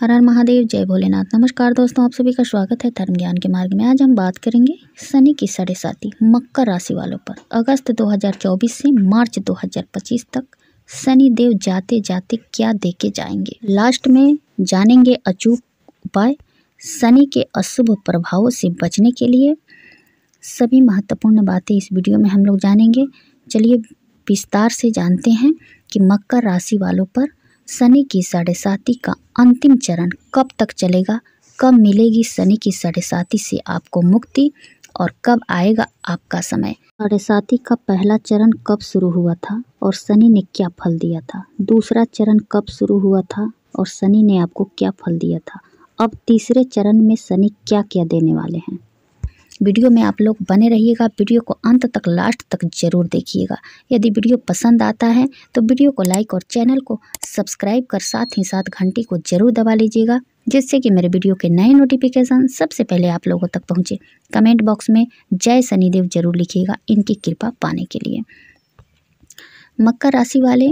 हर हर महादेव जय भोलेनाथ नमस्कार दोस्तों आप सभी का स्वागत है धर्म ज्ञान के मार्ग में आज हम बात करेंगे शनि की साढ़े साथी मकर राशि वालों पर अगस्त 2024 से मार्च 2025 तक शनि देव जाते जाते क्या दे के जाएंगे लास्ट में जानेंगे अचूक उपाय शनि के अशुभ प्रभावों से बचने के लिए सभी महत्वपूर्ण बातें इस वीडियो में हम लोग जानेंगे चलिए विस्तार से जानते हैं कि मकर राशि वालों पर शनि की साढ़े साथी का अंतिम चरण कब तक चलेगा कब मिलेगी शनि की साढ़े साथी से आपको मुक्ति और कब आएगा आपका समय साढ़े साथी का पहला चरण कब शुरू हुआ था और शनि ने क्या फल दिया था दूसरा चरण कब शुरू हुआ था और शनि ने आपको क्या फल दिया था अब तीसरे चरण में शनि क्या क्या देने वाले हैं वीडियो में आप लोग बने रहिएगा वीडियो को अंत तक लास्ट तक जरूर देखिएगा यदि वीडियो पसंद आता है तो वीडियो को लाइक और चैनल को सब्सक्राइब कर साथ ही साथ घंटी को जरूर दबा लीजिएगा जिससे कि मेरे वीडियो के नए नोटिफिकेशन सबसे पहले आप लोगों तक पहुँचे कमेंट बॉक्स में जय शनिदेव जरूर लिखिएगा इनकी कृपा पाने के लिए मकर राशि वाले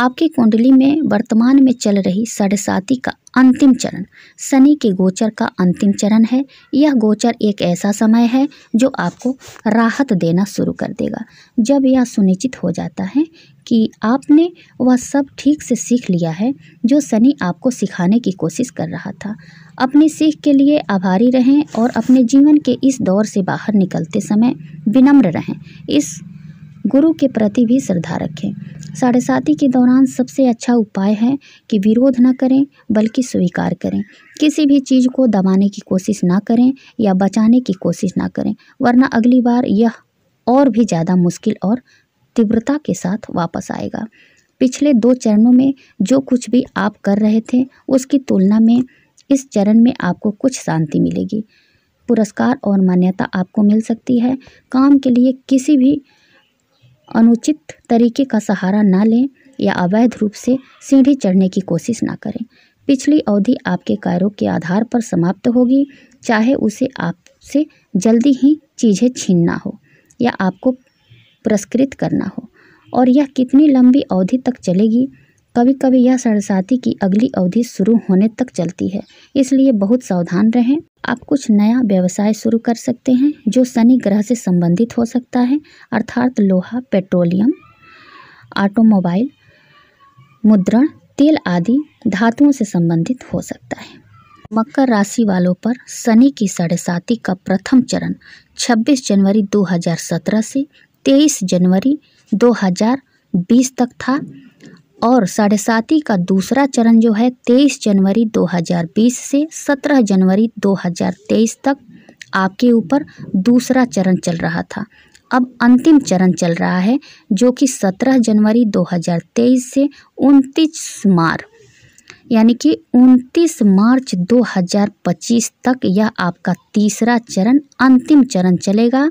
आपकी कुंडली में वर्तमान में चल रही साढ़ेसाती का अंतिम चरण शनि के गोचर का अंतिम चरण है यह गोचर एक ऐसा समय है जो आपको राहत देना शुरू कर देगा जब यह सुनिश्चित हो जाता है कि आपने वह सब ठीक से सीख लिया है जो शनि आपको सिखाने की कोशिश कर रहा था अपनी सीख के लिए आभारी रहें और अपने जीवन के इस दौर से बाहर निकलते समय विनम्र रहें इस गुरु के प्रति भी श्रद्धा रखें साढ़े साढ़ेसाती के दौरान सबसे अच्छा उपाय है कि विरोध न करें बल्कि स्वीकार करें किसी भी चीज़ को दबाने की कोशिश ना करें या बचाने की कोशिश ना करें वरना अगली बार यह और भी ज़्यादा मुश्किल और तीव्रता के साथ वापस आएगा पिछले दो चरणों में जो कुछ भी आप कर रहे थे उसकी तुलना में इस चरण में आपको कुछ शांति मिलेगी पुरस्कार और मान्यता आपको मिल सकती है काम के लिए किसी भी अनुचित तरीके का सहारा ना लें या अवैध रूप से सीढ़ी चढ़ने की कोशिश ना करें पिछली अवधि आपके कार्यों के आधार पर समाप्त होगी चाहे उसे आपसे जल्दी ही चीज़ें छीनना हो या आपको पुरस्कृत करना हो और यह कितनी लंबी अवधि तक चलेगी कभी कभी यह सरसाती की अगली अवधि शुरू होने तक चलती है इसलिए बहुत सावधान रहें आप कुछ नया व्यवसाय शुरू कर सकते हैं जो शनि ग्रह से संबंधित हो सकता है अर्थात लोहा पेट्रोलियम ऑटोमोबाइल मुद्रण तेल आदि धातुओं से संबंधित हो सकता है मकर राशि वालों पर शनि की साढ़ेसाती का प्रथम चरण 26 जनवरी 2017 से 23 जनवरी 2020 तक था और साढ़े साथी का दूसरा चरण जो है 23 जनवरी 2020 से 17 जनवरी 2023 तक आपके ऊपर दूसरा चरण चल रहा था अब अंतिम चरण चल रहा है जो कि 17 जनवरी 2023 से 29 मार्च यानी कि 29 मार्च 2025 तक यह आपका तीसरा चरण अंतिम चरण चलेगा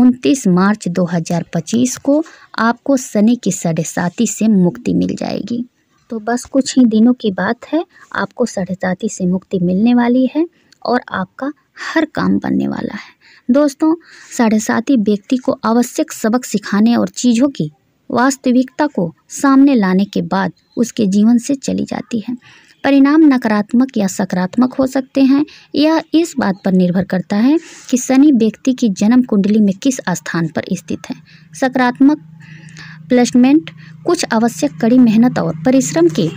उनतीस मार्च 2025 को आपको शनि की साढ़े साथी से मुक्ति मिल जाएगी तो बस कुछ ही दिनों की बात है आपको साढ़े साथी से मुक्ति मिलने वाली है और आपका हर काम बनने वाला है दोस्तों साढ़े साथी व्यक्ति को आवश्यक सबक सिखाने और चीज़ों की वास्तविकता को सामने लाने के बाद उसके जीवन से चली जाती है परिणाम नकारात्मक या सकारात्मक हो सकते हैं यह इस बात पर निर्भर करता है कि शनि व्यक्ति की जन्म कुंडली में किस स्थान पर स्थित है सकारात्मक प्लेसमेंट कुछ आवश्यक कड़ी मेहनत और परिश्रम के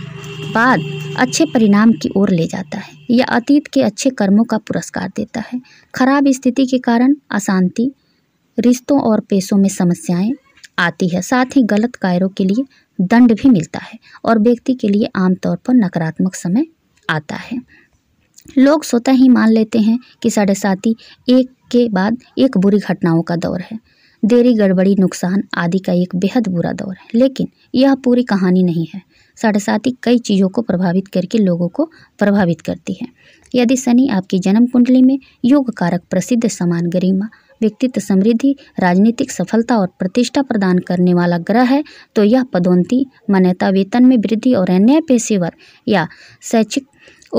बाद अच्छे परिणाम की ओर ले जाता है यह अतीत के अच्छे कर्मों का पुरस्कार देता है खराब स्थिति के कारण अशांति रिश्तों और पेशों में समस्याएं आती है साथ ही गलत कार्यों के लिए दंड भी मिलता है और व्यक्ति के लिए आमतौर पर नकारात्मक समय आता है लोग स्वतः ही मान लेते हैं कि साढ़े साथी एक के बाद एक बुरी घटनाओं का दौर है देरी गड़बड़ी नुकसान आदि का एक बेहद बुरा दौर है लेकिन यह पूरी कहानी नहीं है साढ़े साथी कई चीज़ों को प्रभावित करके लोगों को प्रभावित करती है यदि शनि आपकी जन्म कुंडली में योग कारक प्रसिद्ध समान गरिमा व्यक्तित्व समृद्धि राजनीतिक सफलता और प्रतिष्ठा प्रदान करने वाला ग्रह है तो यह पदोन्नति मान्यता वेतन में वृद्धि और अन्य पेशेवर या शैक्षिक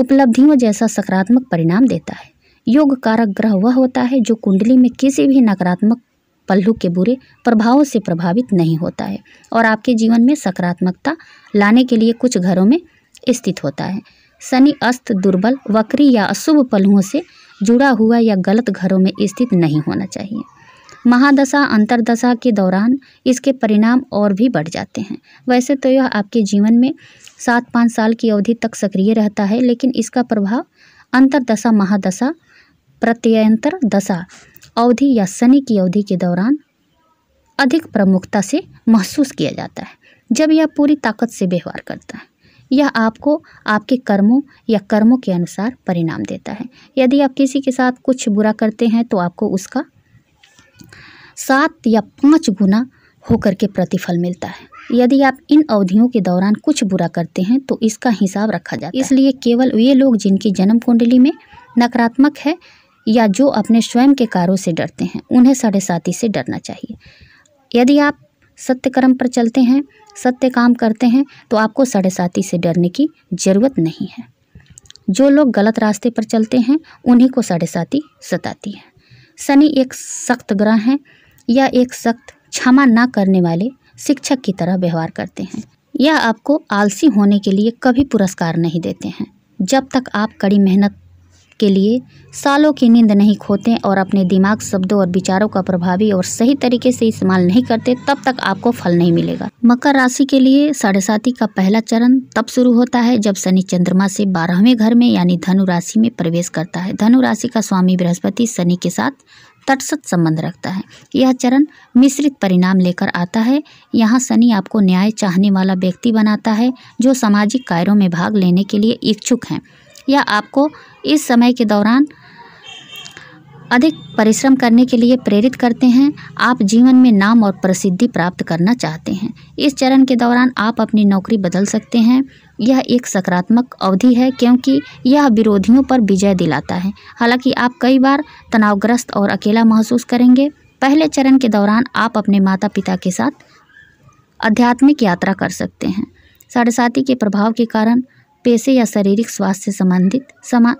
उपलब्धियों जैसा सकारात्मक परिणाम देता है योग कारक ग्रह वह होता है जो कुंडली में किसी भी नकारात्मक पल्लू के बुरे प्रभावों से प्रभावित नहीं होता है और आपके जीवन में सकारात्मकता लाने के लिए कुछ घरों में स्थित होता है शनि अस्त दुर्बल वक्री या अशुभ पलुओं से जुड़ा हुआ या गलत घरों में स्थित नहीं होना चाहिए महादशा अंतरदशा के दौरान इसके परिणाम और भी बढ़ जाते हैं वैसे तो यह आपके जीवन में सात पाँच साल की अवधि तक सक्रिय रहता है लेकिन इसका प्रभाव अंतरदशा महादशा प्रत्यंतर दशा अवधि या शनि की अवधि के दौरान अधिक प्रमुखता से महसूस किया जाता है जब यह पूरी ताकत से व्यवहार करता है यह आपको आपके कर्मों या कर्मों के अनुसार परिणाम देता है यदि आप किसी के साथ कुछ बुरा करते हैं तो आपको उसका सात या पाँच गुना होकर के प्रतिफल मिलता है यदि आप इन अवधियों के दौरान कुछ बुरा करते हैं तो इसका हिसाब रखा जाता है इसलिए केवल वे लोग जिनकी जन्म कुंडली में नकारात्मक है या जो अपने स्वयं के कारों से डरते हैं उन्हें साढ़े साथी से डरना चाहिए यदि आप सत्य कर्म पर चलते हैं सत्य काम करते हैं तो आपको साढ़े साथी से डरने की ज़रूरत नहीं है जो लोग गलत रास्ते पर चलते हैं उन्हीं को साढ़े साथी सताती है शनि एक सख्त ग्रह हैं या एक सख्त क्षमा ना करने वाले शिक्षक की तरह व्यवहार करते हैं यह आपको आलसी होने के लिए कभी पुरस्कार नहीं देते हैं जब तक आप कड़ी मेहनत के लिए सालों की नींद नहीं खोते और अपने दिमाग शब्दों और विचारों का प्रभावी और सही तरीके से इस्तेमाल नहीं करते तब तक आपको फल नहीं मिलेगा मकर राशि के लिए साढ़े साथी का पहला चरण तब शुरू होता है जब शनि चंद्रमा से बारहवें घर में यानी धनु राशि में प्रवेश करता है धनु राशि का स्वामी बृहस्पति शनि के साथ तटस्थ संबंध रखता है यह चरण मिश्रित परिणाम लेकर आता है यहाँ शनि आपको न्याय चाहने वाला व्यक्ति बनाता है जो सामाजिक कार्यों में भाग लेने के लिए इच्छुक हैं या आपको इस समय के दौरान अधिक परिश्रम करने के लिए प्रेरित करते हैं आप जीवन में नाम और प्रसिद्धि प्राप्त करना चाहते हैं इस चरण के दौरान आप अपनी नौकरी बदल सकते हैं यह एक सकारात्मक अवधि है क्योंकि यह विरोधियों पर विजय दिलाता है हालांकि आप कई बार तनावग्रस्त और अकेला महसूस करेंगे पहले चरण के दौरान आप अपने माता पिता के साथ आध्यात्मिक यात्रा कर सकते हैं साढ़े के प्रभाव के कारण पेशे या शारीरिक स्वास्थ्य से संबंधित समा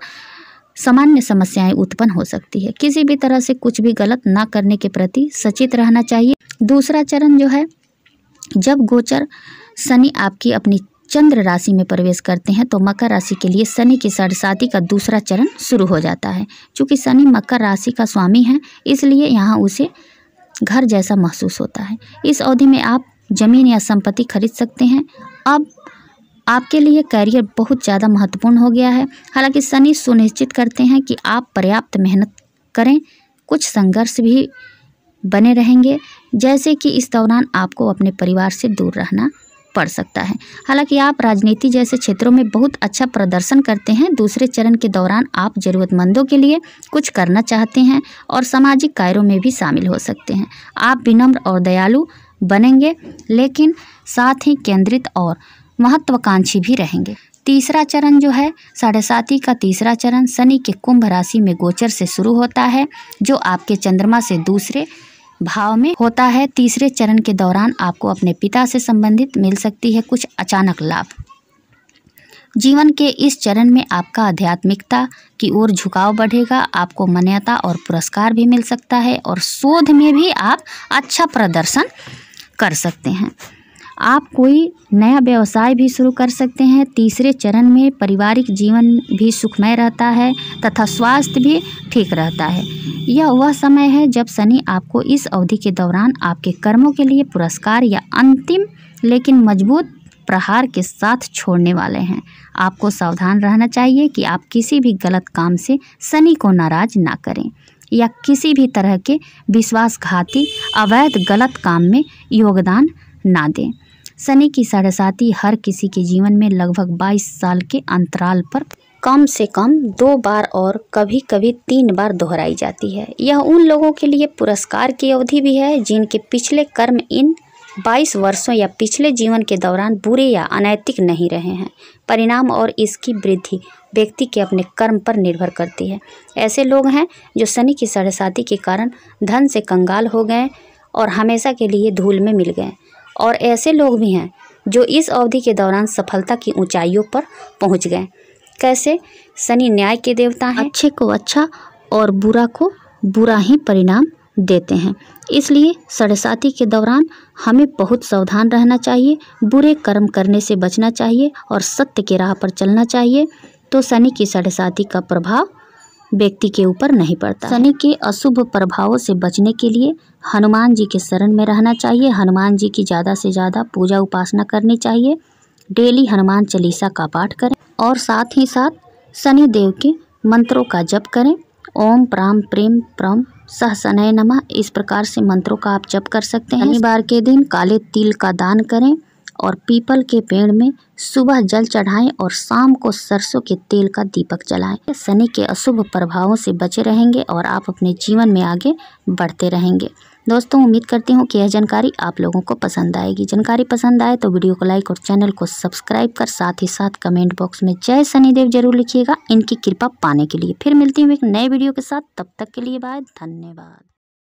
सामान्य समस्याएं उत्पन्न हो सकती है किसी भी तरह से कुछ भी गलत ना करने के प्रति सचेत रहना चाहिए दूसरा चरण जो है जब गोचर शनि आपकी अपनी चंद्र राशि में प्रवेश करते हैं तो मकर राशि के लिए शनि की सरसाती का दूसरा चरण शुरू हो जाता है क्योंकि शनि मकर राशि का स्वामी है इसलिए यहाँ उसे घर जैसा महसूस होता है इस अवधि में आप जमीन या संपत्ति खरीद सकते हैं अब आपके लिए करियर बहुत ज़्यादा महत्वपूर्ण हो गया है हालांकि शनि सुनिश्चित करते हैं कि आप पर्याप्त मेहनत करें कुछ संघर्ष भी बने रहेंगे जैसे कि इस दौरान आपको अपने परिवार से दूर रहना पड़ सकता है हालांकि आप राजनीति जैसे क्षेत्रों में बहुत अच्छा प्रदर्शन करते हैं दूसरे चरण के दौरान आप ज़रूरतमंदों के लिए कुछ करना चाहते हैं और सामाजिक कार्यों में भी शामिल हो सकते हैं आप विनम्र और दयालु बनेंगे लेकिन साथ ही केंद्रित और महत्वाकांक्षी भी रहेंगे तीसरा चरण जो है साढ़े साथी का तीसरा चरण शनि के कुंभ राशि में गोचर से शुरू होता है जो आपके चंद्रमा से दूसरे भाव में होता है तीसरे चरण के दौरान आपको अपने पिता से संबंधित मिल सकती है कुछ अचानक लाभ जीवन के इस चरण में आपका आध्यात्मिकता की ओर झुकाव बढ़ेगा आपको मान्यता और पुरस्कार भी मिल सकता है और शोध में भी आप अच्छा प्रदर्शन कर सकते हैं आप कोई नया व्यवसाय भी शुरू कर सकते हैं तीसरे चरण में पारिवारिक जीवन भी सुखमय रहता है तथा स्वास्थ्य भी ठीक रहता है यह वह समय है जब शनि आपको इस अवधि के दौरान आपके कर्मों के लिए पुरस्कार या अंतिम लेकिन मजबूत प्रहार के साथ छोड़ने वाले हैं आपको सावधान रहना चाहिए कि आप किसी भी गलत काम से शनि को नाराज ना करें या किसी भी तरह के विश्वासघाती अवैध गलत काम में योगदान ना दें शनि की सरसाती हर किसी के जीवन में लगभग 22 साल के अंतराल पर कम से कम दो बार और कभी कभी तीन बार दोहराई जाती है यह उन लोगों के लिए पुरस्कार की अवधि भी है जिनके पिछले कर्म इन 22 वर्षों या पिछले जीवन के दौरान बुरे या अनैतिक नहीं रहे हैं परिणाम और इसकी वृद्धि व्यक्ति के अपने कर्म पर निर्भर करती है ऐसे लोग हैं जो शनि की सरसाती के कारण धन से कंगाल हो गए और हमेशा के लिए धूल में मिल गए और ऐसे लोग भी हैं जो इस अवधि के दौरान सफलता की ऊंचाइयों पर पहुंच गए कैसे शनि न्याय के देवता हैं अच्छे को अच्छा और बुरा को बुरा ही परिणाम देते हैं इसलिए सड़साती के दौरान हमें बहुत सावधान रहना चाहिए बुरे कर्म करने से बचना चाहिए और सत्य के राह पर चलना चाहिए तो शनि की सड़साती का प्रभाव व्यक्ति के ऊपर नहीं पड़ता शनि के अशुभ प्रभावों से बचने के लिए हनुमान जी के शरण में रहना चाहिए हनुमान जी की ज़्यादा से ज़्यादा पूजा उपासना करनी चाहिए डेली हनुमान चालीसा का पाठ करें और साथ ही साथ शनि देव के मंत्रों का जप करें ओम प्राम प्रेम प्रम सह सनय नमः इस प्रकार से मंत्रों का आप जप कर सकते हैं शनिवार के दिन काले तिल का दान करें और पीपल के पेड़ में सुबह जल चढ़ाएं और शाम को सरसों के तेल का दीपक जलाएं शनि के अशुभ प्रभावों से बचे रहेंगे और आप अपने जीवन में आगे बढ़ते रहेंगे दोस्तों उम्मीद करती हूँ कि यह जानकारी आप लोगों को पसंद आएगी जानकारी पसंद आए तो वीडियो को लाइक और चैनल को सब्सक्राइब कर साथ ही साथ कमेंट बॉक्स में जय शनिदेव जरूर लिखिएगा इनकी कृपा पाने के लिए फिर मिलती हूँ एक नए वीडियो के साथ तब तक के लिए बाय धन्यवाद